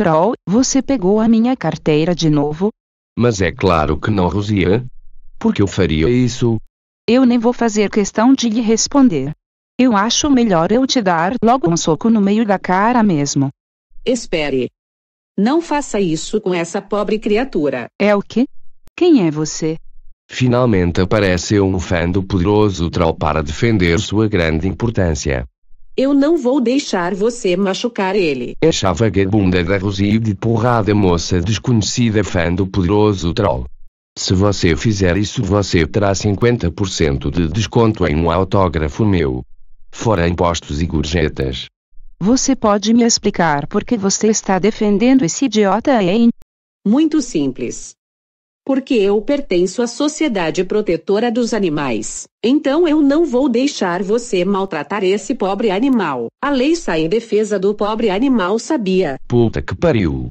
Troll, você pegou a minha carteira de novo? Mas é claro que não, Rosia. Por que eu faria isso? Eu nem vou fazer questão de lhe responder. Eu acho melhor eu te dar logo um soco no meio da cara mesmo. Espere. Não faça isso com essa pobre criatura. É o quê? Quem é você? Finalmente apareceu um fã do poderoso Troll para defender sua grande importância. Eu não vou deixar você machucar ele. Essa vagabunda da Rosie de porrada moça desconhecida fã do poderoso troll. Se você fizer isso você terá 50% de desconto em um autógrafo meu. Fora impostos e gorjetas. Você pode me explicar por que você está defendendo esse idiota, hein? Muito simples porque eu pertenço à Sociedade Protetora dos Animais. Então eu não vou deixar você maltratar esse pobre animal. A lei sai em defesa do pobre animal, sabia? Puta que pariu.